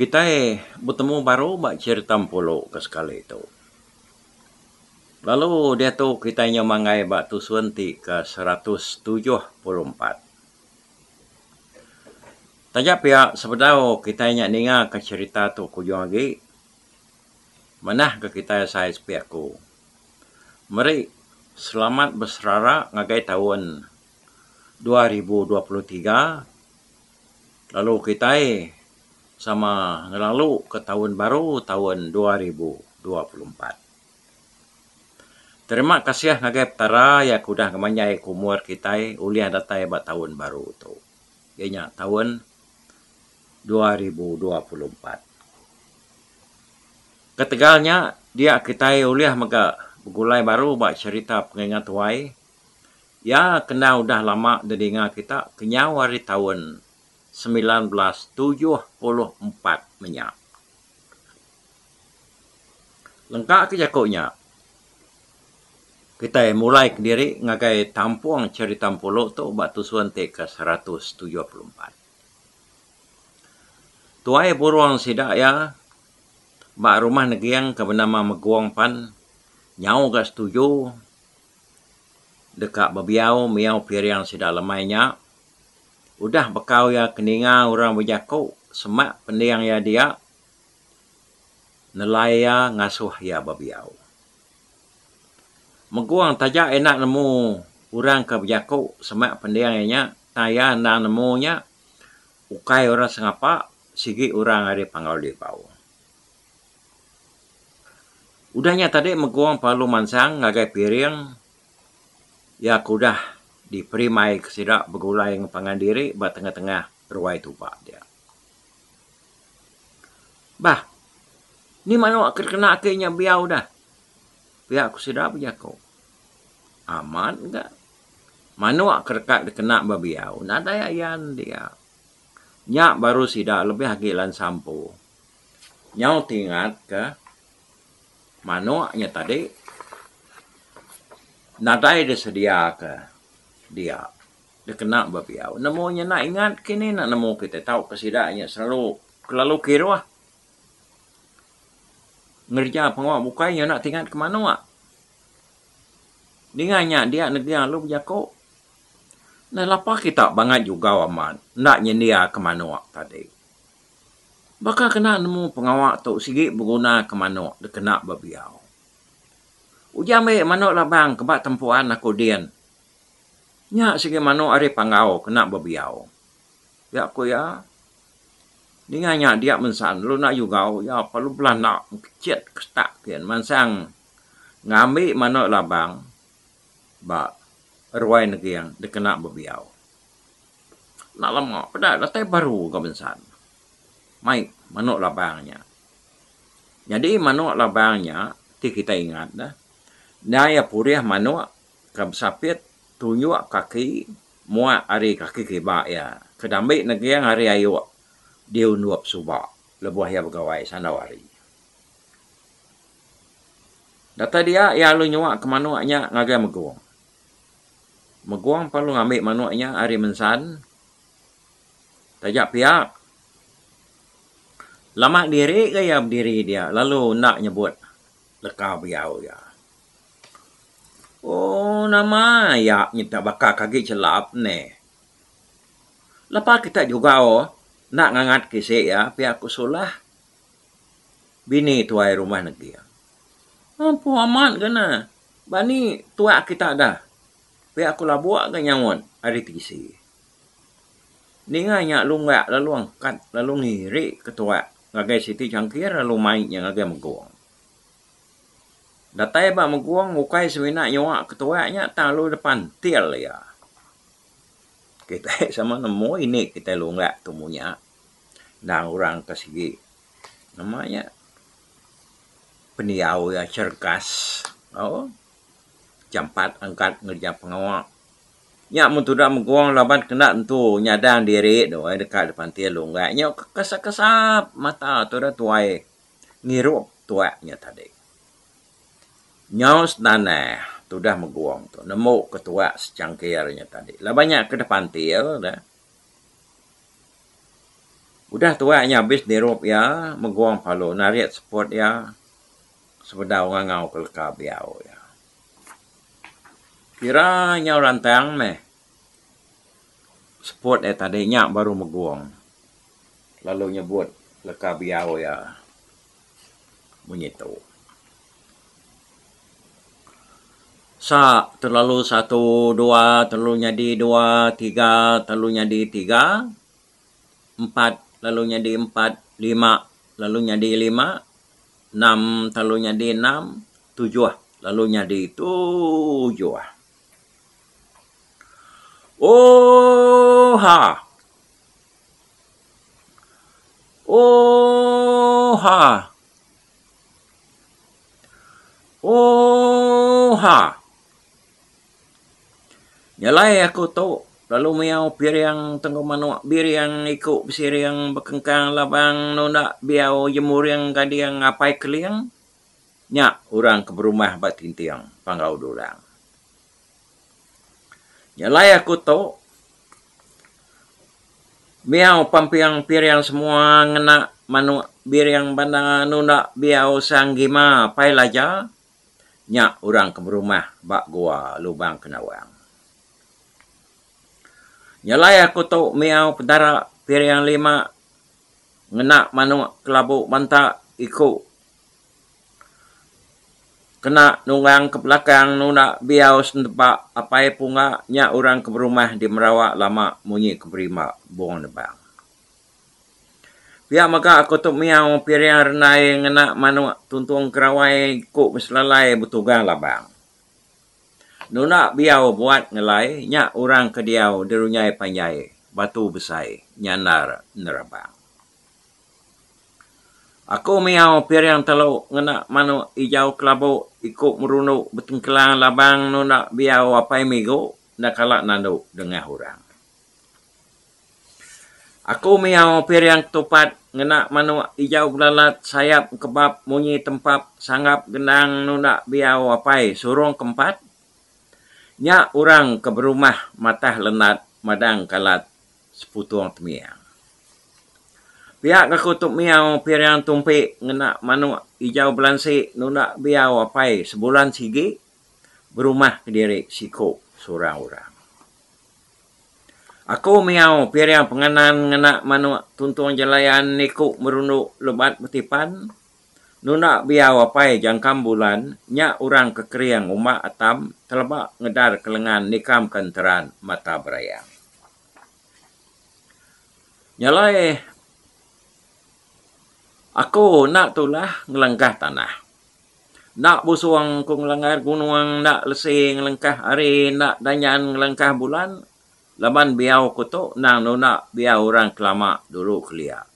kita eh, bertemu baru buat cerita polo ke sekali itu. Lalu dia tu kita yang mangai buat suanti ke 174. Tanya pihak sebenarnya kita yang dengar ke cerita tu kujung lagi. Mana ke kita yang saya sepiaku. Mari selamat berserara ngagai tahun 2023. Lalu kita eh, sama ngelalu ke tahun baru tahun 2024. Terima kasih ngagai para ya kudah kemanyai kumur kita uliah datai bat tahun baru tu. Ianya tahun 2024. Ketegalnya dia kita uliah mega begulai baru bak cerita pengingat wai. Ya kena udah lama dedinga kita kenyawari tahun 1974 menyak. Lengkap ke jakoknya? Kita mulai sendiri ngagai tampuang cerita puluk tu batu suante Teka 174. Tuai buruan sidak ya, bak rumah negeri yang kebenama meguang pan, nyau ke setuju, dekat babiau miau piring sidak lemainya, Udah bekau ya keninga orang bejaku semak pendiang ya dia. Nelaya ya ngasuh ya babiau. Mengguang tajak enak nemu orang ke bejaku semak pendiang ya Taya nak nemunya ukai orang sengapa sigi orang ada panggil di bawah. Udahnya tadi mengguang palu mansang ngagai piring ya kudah di primai kesira begulai ngepangan diri ba tengah-tengah ruai pak dia. Bah, ni mana wak kena akhirnya biau dah. Pihak kesira punya kau. Amat enggak? Mana wak kena kena babiau? Nada yang dia. Nyak baru sida lebih hakilan sampo. Nyau tingat ke manuaknya tadi. Nadai dia sedia ke dia. Dia kena berpiau. Namanya nak ingat kini nak nemu kita tahu kesidaknya selalu kelalu kira lah. Ngerja pengawal bukanya nak tingkat ke mana lah. Dengannya dia negeri lalu berjakuk. Nah, lapar kita banget juga aman. Nak nyendia ke mana tadi. Bakal kena nemu pengawal tu sikit berguna ke mana dia kena berpiau. Ujian baik mana lah bang kebak tempuan aku dian. Nya sige mano ari pangau kena babiau. Ya ko ya. Dengan nya dia mensan lu nak juga ya perlu belana kecet ketak kan mansang ngami mano labang ba ruai negeri yang dikena babiau. Nak lama pada datai baru ke mensan. Mai mano labangnya. Jadi mano labangnya ti kita ingat dah. Daya puriah mano ke sapit tunjuk kaki muat hari kaki kebak ya kedambi nak yang hari ayo dia nuap subak lebuah ya pegawai sana hari data dia ya lu nyuak ke manuaknya ngagai meguang meguang perlu ngambil manuaknya hari mensan tajak pihak lama diri gaya berdiri dia lalu nak nyebut lekau biau ya Oh, nama ya nyita baka kaki celap ne. Lepas kita juga oh, nak ngangat kese ya, pihak kusulah. Bini tuai rumah negeri. Ya. Ampun amat kena. Bani tua kita dah. Pi aku lah buat ke nyawon hari tisi. Ningai nyak lungak lalu angkat lalu ngiri ketua. Ngagai siti cangkir lalu main yang ngagai menggong. Datai ba mengguang mukai semina nyawa ketua nya talu depan til ya. Kita sama nemu ini kita lunglak temunya. Dan urang ke segi namanya peniau ya cerkas. Oh. Jampat angkat ngerja pengawak. Ya mentuda mengguang laban kena tentu nyadang diri doa dekat depan til lunglak nya kesak-kesap mata tu dah tuai. Ngirup tuaknya tadi. Nyau senanai. Tu dah meguang tu. Nemu ketua secangkirnya tadi. Lah banyak ke depan til dah. Udah tua nya habis dirup ya, meguang palo. nariat support ya. Sepedau ngangau ke lekab ya. ya. Kira nya rantang meh. Support eh tadi nya baru meguang. Lalu nyebut lekab ya. Bunyi tu. sa terlalu satu dua terlalu jadi dua tiga terlalu jadi tiga empat lalu jadi empat lima lalu jadi lima enam terlalu jadi enam tujuh lalu jadi tujuh oh ha oh ha oh ha Nyalai aku tahu. Lalu miau bir yang tengok manua bir yang ikut bisir yang berkengkang, labang nunda biau jemur yang kadi yang ngapai keliang. Nyak orang ke rumah bat tintiang panggau dulang. Nyalai aku tahu. Biau pampiang bir yang semua ngena manua bir yang benda nunda biau sanggima pailaja. Nyak orang ke rumah bak gua lubang kena Nyalai aku tau miau pedara piring lima ngena manu kelabu manta iku. Kena nunggang ke belakang nuna biau sendepa apa punga nya orang ke rumah di Merawak lama munyi ke berima bong nebang. Biar maka aku tu miau piring renai ngena manu tuntung kerawai ku meselalai lah bang. Nuna biau buat ngelai, nya orang ke diau derunyai panjai, batu besai, nyanar nerabang. Aku miau pir yang telu ngena mano ijau kelabu ikut merunu betengkelang labang nuna biau apa yang nak kalak nado dengan orang. Aku miau pir yang tupat ngena mano ijau belalat sayap kebab munyi tempat sanggap genang nuna biau apa surung keempat. Nya orang ke berumah matah lenat madang kalat seputuang temiang. Biak aku tuk miau piring tumpi ngena manu hijau belansi nunda biau apai sebulan sigi berumah ke diri siku surau orang. Aku miau piring penganan ngena manu tuntung jelayan niku merunduk lebat betipan. Nuna biaw apai jangkam bulan, nyak orang kekeriang umat atam, telebak ngedar kelengan nikam kenteran mata berayang. Nyalai, eh, aku nak tulah ngelengkah tanah. Nak busuang ku ngelengkah gunung, nak lesi ngelengkah hari, nak danyan ngelengkah bulan, laban biaw kutuk, nang nuna biaw orang kelamak dulu keliak.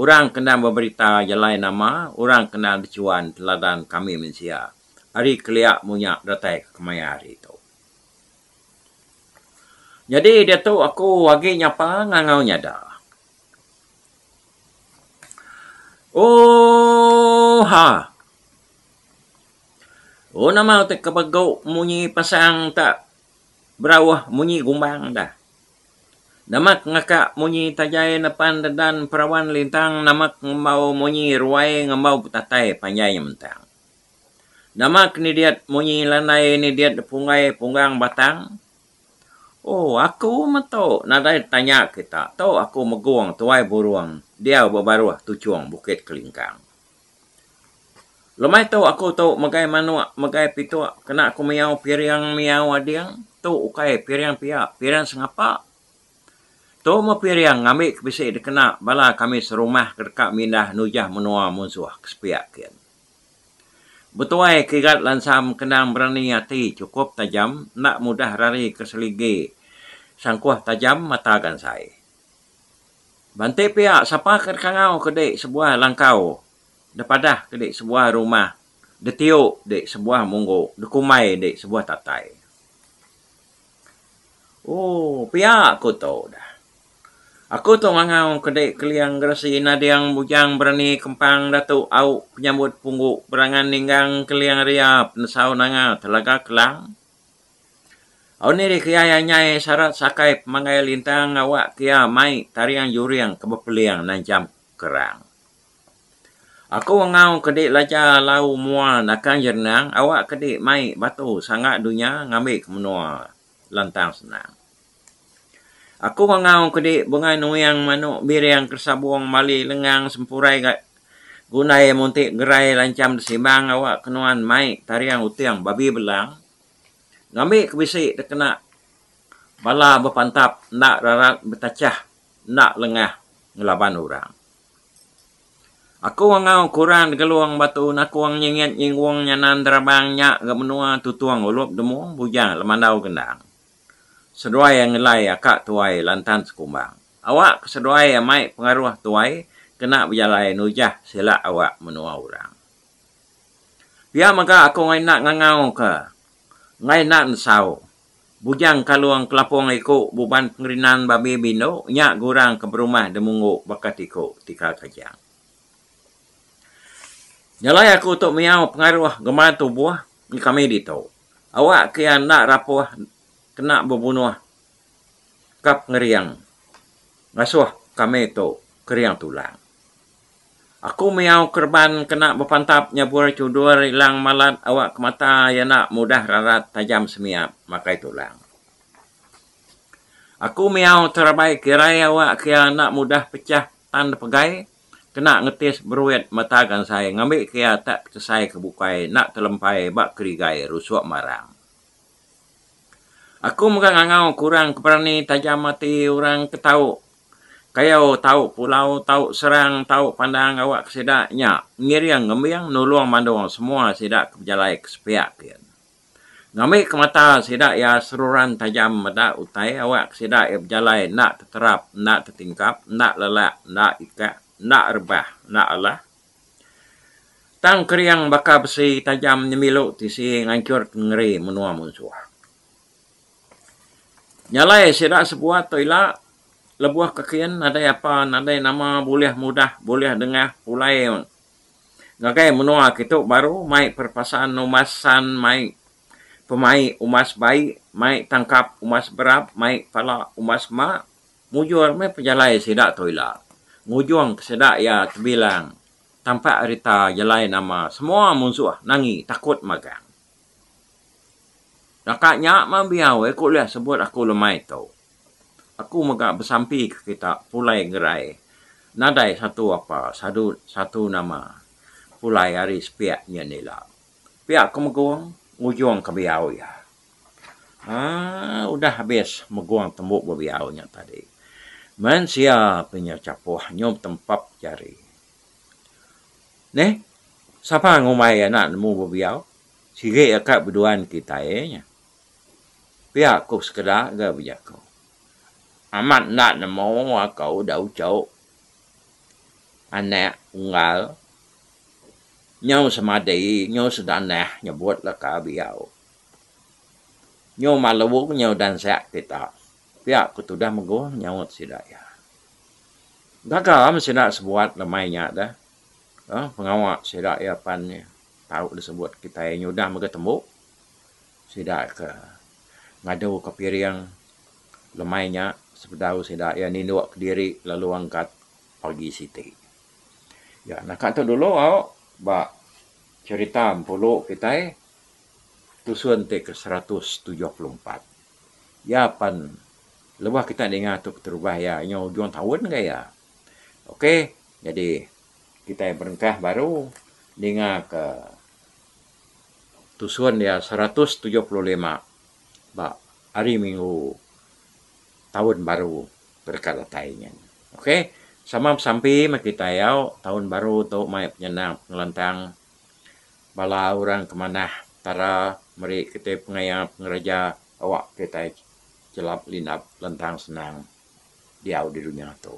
Orang kenal berita jalan nama, orang kenal dicuan teladan kami manusia. Hari keliak munyak datai kemaya hari itu. Jadi dia tahu aku lagi nyapa ngangau nyada. Oh ha. Oh nama tu kebagau munyi pasang tak berawah munyi gumbang dah. Namak ngakak munyi tajai nepan dan perawan lintang namak ngembau munyi ruai ngembau putatai panjai mentang. Namak nidiat munyi ni nidiat pungai punggang batang. Oh, aku mato nadai tanya kita. Tau aku meguang tuai buruang. Dia berbaruah tucuang bukit kelingkang. Lemai tau aku tau magai manuak, magai pituak. Kena aku miau piriang miau adiang. Tau ukai piriang piak, piriang sengapak. Tu mau piring ngambil kebisi dikena bala kami serumah kerekak minah nujah menua munsuah kesepiak kian. Betuai kigat lansam kenang berani hati cukup tajam nak mudah rari keseligi sangkuah tajam mata gan saya. Bantai pihak sapa kerkangau kedek sebuah langkau depadah kedek sebuah rumah detiuk dek sebuah munggu dekumai dek sebuah tatai. Oh, pihak aku dah. Aku tu mangau kedek keliang gresi nadiang bujang berani kempang datu au penyambut punggu berangan ninggang keliang riap nesau nanga telaga kelang. Au niri kia yang nyai syarat sakai pemangai lintang awak kia mai tariang juriang kebepeliang nanjam kerang. Aku mengau kedik laja lau mua nakang jernang, awak kedik mai batu sangat dunia ngambil menua lantang senang. Aku bangau kedi bunga nuyang manuk biriang kersabuang mali lengang sempurai gak gunai montik gerai lancam disimbang awak kenuan mai tariang utiang babi belang. Ngambi kebisi terkena bala berpantap nak rarak bertacah nak lengah ngelaban orang. Aku bangau kurang geluang batu nak kuang nyengit nyengwang nyanan terabang nyak ke menua tutuang ulup demung bujang lemandau gendang seduai yang nilai, akak tuai lantan sekumbang. Awak seduai yang mai pengaruh tuai kena berjalan nujah sila awak menua orang. Dia maka aku ngai nak ngangau ke. Ngai nak nsau. Bujang kaluang kelapong iku buban pengerinan babi bindu nyak gurang ke berumah demunggu bakat iku tika kajang. Nyalai aku untuk miau pengaruh gemar tubuh ni kami ditau. Awak kian nak rapuh kena berbunuh ah. kap ngeriang ngasuh kami tu keriang tulang aku miau kerban kena berpantap nyabur cudur hilang malat awak kemata yang nak mudah rarat tajam semiap makai tulang aku miau terbaik kirai awak kia nak mudah pecah tanda pegai kena ngetis beruit matakan saya ngambil kia tak tersai kebukai nak terlempai bak kerigai rusuk marang Aku muka ngangau kurang keperani tajam mati orang ketau. Kayau tau pulau, tau serang, tau pandang awak sedaknya Ngiri yang ngembiang, nulung mandung semua sedak kebejalai kesepiak. Ngami ke mata sedak ya seruan tajam mata utai awak sedak ya berjalai nak terterap, nak tertingkap, nak lelak, nak ikat, nak rebah, nak alah. Tang keriang bakar besi tajam nyemiluk tisi ngancur ngeri menua musuh. Nyalai ya, sira sebuah toila, lebuah kekian ada apa ada nama boleh mudah boleh dengar pulai ngakai menua ah, kita baru mai perpasaan umasan mai pemai umas bayi mai tangkap umas berap mai pala umas ma mujur mai penjalai sida toila mujuang sida ya terbilang tampak arita jalai nama semua munsuah nangi takut magang Rakak nyak ma biawe lihat sebut aku lemai tau. Aku maka bersampi ke kita pulai gerai. Nadai satu apa, satu satu nama. Pulai hari sepiak nyanila. Pihak ke meguang, ujuang ke biaw ya. Ah, udah habis meguang tembuk berbiawnya tadi. Man sia punya capuh nyob tempap jari. Neh, siapa ngomai anak nemu berbiaw? Sikit akak berduan kita ya. Eh? Biar aku sekedar ke biar aku. Amat nak nama aku dah ucap. Anak unggal. Nyau semadi, nyau sedanah, nyebut leka biar. Nyau malu, nyau dan sehat kita. Biar aku tu dah mengguh, nyau tidak ya. Gagal lah mesti nak sebuat lemainya dah. Eh, pengawak sedak ya pan ni. Tahu disebut kita yang sudah bertemu. Sedak ke. Uh, ngadu ke piring lemainya sepedau sida ya ni nuak ke diri lalu angkat pergi siti ya nak kata dulu au ba cerita pulu kita eh tusun te ke 174 ya pan lebah kita dengar tu terubah ya nya ujung tahun ke ya okey jadi kita yang berengkah baru dengar ke tusun dia 175 bak hari minggu tahun baru berkat datainya. Oke, sama sampai makita yau tahun baru tu mai penyenang ngelantang bala orang kemana tara meri kita pengayang pengeraja awak kita jelap linap lentang senang diau di dunia tu.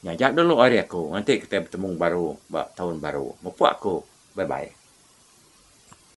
Nyajak dulu hari aku, nanti kita bertemu baru, bak, tahun baru. Mumpu aku, bye-bye.